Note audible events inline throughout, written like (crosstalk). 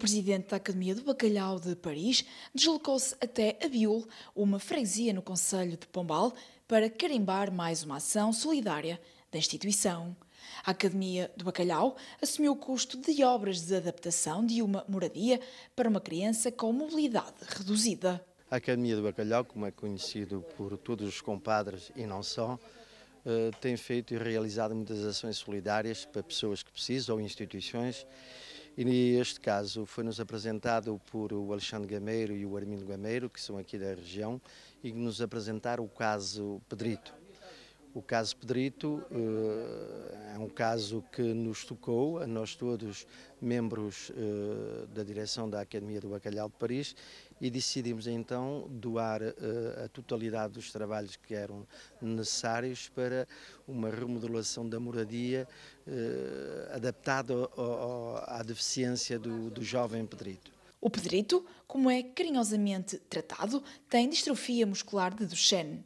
presidente da Academia do Bacalhau de Paris deslocou-se até Abiul, uma freguesia no Conselho de Pombal, para carimbar mais uma ação solidária da instituição. A Academia do Bacalhau assumiu o custo de obras de adaptação de uma moradia para uma criança com mobilidade reduzida. A Academia do Bacalhau, como é conhecido por todos os compadres e não só, eh, tem feito e realizado muitas ações solidárias para pessoas que precisam ou instituições e este caso foi-nos apresentado por o Alexandre Gameiro e o Armindo Gameiro, que são aqui da região, e que nos apresentaram o caso Pedrito. O caso Pedrito eh, é um caso que nos tocou, a nós todos, membros eh, da direção da Academia do Bacalhau de Paris, e decidimos então doar eh, a totalidade dos trabalhos que eram necessários para uma remodelação da moradia adaptada à deficiência do jovem Pedrito. O Pedrito, como é carinhosamente tratado, tem distrofia muscular de Duchenne.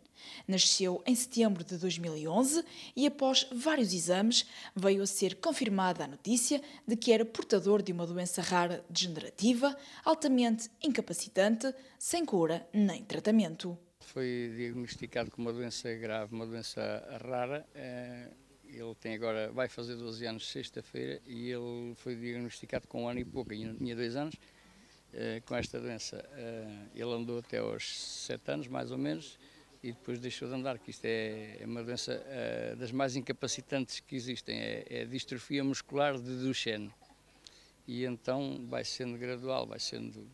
Nasceu em setembro de 2011 e, após vários exames, veio a ser confirmada a notícia de que era portador de uma doença rara degenerativa, altamente incapacitante, sem cura nem tratamento. Foi diagnosticado com uma doença grave, uma doença rara. Eh, ele tem agora, vai fazer 12 anos sexta-feira e ele foi diagnosticado com um ano e pouco, ainda tinha dois anos, eh, com esta doença. Eh, ele andou até aos 7 anos, mais ou menos, e depois deixou de andar, que isto é, é uma doença uh, das mais incapacitantes que existem, é, é a distrofia muscular de Duchenne. E então vai sendo gradual, vai sendo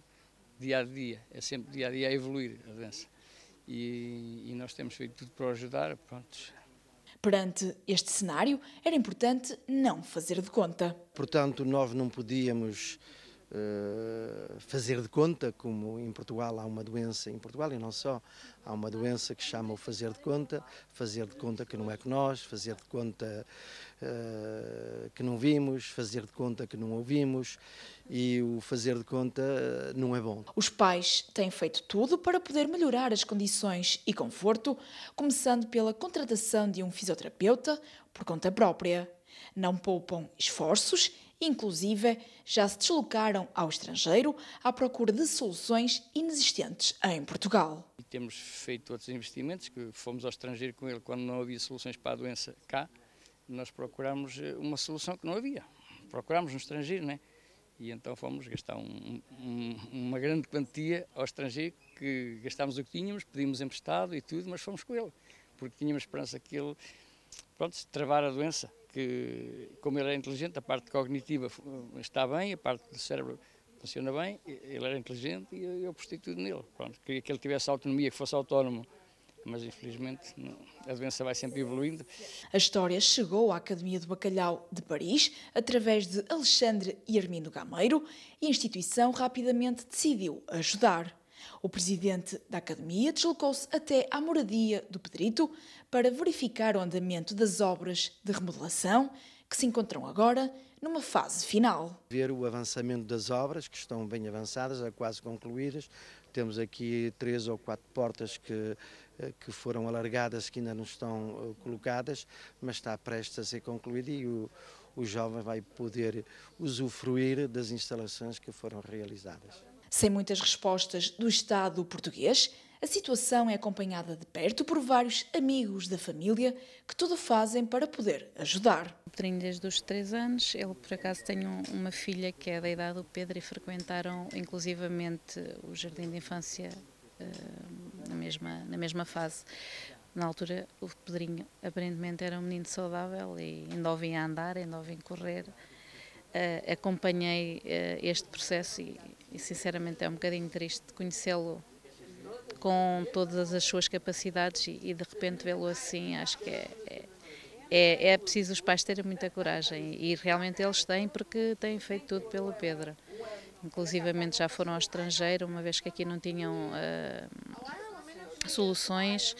dia a dia, é sempre dia a dia a evoluir a doença. E, e nós temos feito tudo para ajudar, prontos. Perante este cenário, era importante não fazer de conta. Portanto, nós não podíamos eh, fazer de conta, como em Portugal há uma doença, em Portugal e não só, há uma doença que chama o fazer de conta, fazer de conta que não é que nós, fazer de conta uh, que não vimos, fazer de conta que não ouvimos e o fazer de conta eh, não é bom. Os pais têm feito tudo para poder melhorar as condições e conforto, começando pela contratação de um fisioterapeuta por conta própria. Não poupam esforços Inclusive, já se deslocaram ao estrangeiro à procura de soluções inexistentes em Portugal. E temos feito outros investimentos, que fomos ao estrangeiro com ele quando não havia soluções para a doença cá. Nós procurámos eh, uma solução que não havia. Procurámos no estrangeiro, né? E então fomos gastar um, um, uma grande quantia ao estrangeiro, que gastámos o que tínhamos, pedimos emprestado e tudo, mas fomos com ele, porque tínhamos esperança que ele pronto, travar a doença, que como ele era inteligente, a parte cognitiva está bem, a parte do cérebro funciona bem, ele era inteligente e eu, eu postei tudo nele. Pronto, queria que ele tivesse autonomia, que fosse autónomo, mas infelizmente não. a doença vai sempre evoluindo. A história chegou à Academia do Bacalhau de Paris através de Alexandre e Armindo Gameiro e a instituição rapidamente decidiu ajudar. O presidente da academia deslocou-se até à moradia do Pedrito para verificar o andamento das obras de remodelação que se encontram agora numa fase final. Ver o avançamento das obras, que estão bem avançadas, quase concluídas. Temos aqui três ou quatro portas que, eh, que foram alargadas, que ainda não estão eh, colocadas, mas está prestes a ser concluída e o, o jovem vai poder usufruir das instalações que foram realizadas. Sem muitas respostas do Estado português, a situação é acompanhada de perto por vários amigos da família que tudo fazem para poder ajudar. O Pedrinho desde os 3 anos, ele por acaso tem uma filha que é da idade do Pedro e frequentaram inclusivamente o jardim de infância eh, na mesma, na mesma fase. Na altura o Pedrinho aparentemente era um menino saudável e ainda o vinha andar, ainda o vinha correr. Eh, acompanhei eh, este processo e e sinceramente é um bocadinho triste conhecê-lo com todas as suas capacidades e, e de repente vê-lo assim, acho que é, é, é, é preciso os pais terem muita coragem e realmente eles têm porque têm feito tudo pelo Pedro. Inclusivamente já foram ao estrangeiro, uma vez que aqui não tinham uh, soluções.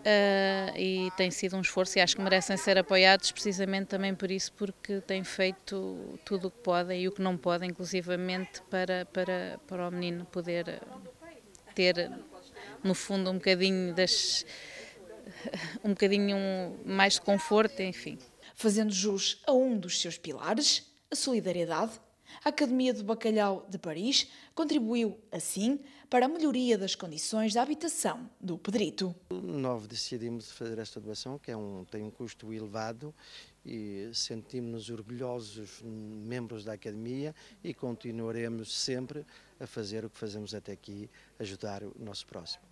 Uh, e tem sido um esforço e acho que merecem ser apoiados precisamente também por isso, porque têm feito tudo o que podem e o que não podem, inclusivamente para, para, para o menino poder ter, no fundo, um bocadinho das (laughs) um bocadinho mais de conforto, enfim. Fazendo jus a um dos seus pilares, a solidariedade, a Academia do Bacalhau de Paris contribuiu, assim, para a melhoria das condições da habitação do Pedrito. Nós decidimos fazer esta doação, que é um, tem um custo elevado, e sentimos-nos orgulhosos hum, membros da Academia e continuaremos sempre a fazer o que fazemos até aqui, ajudar o nosso próximo.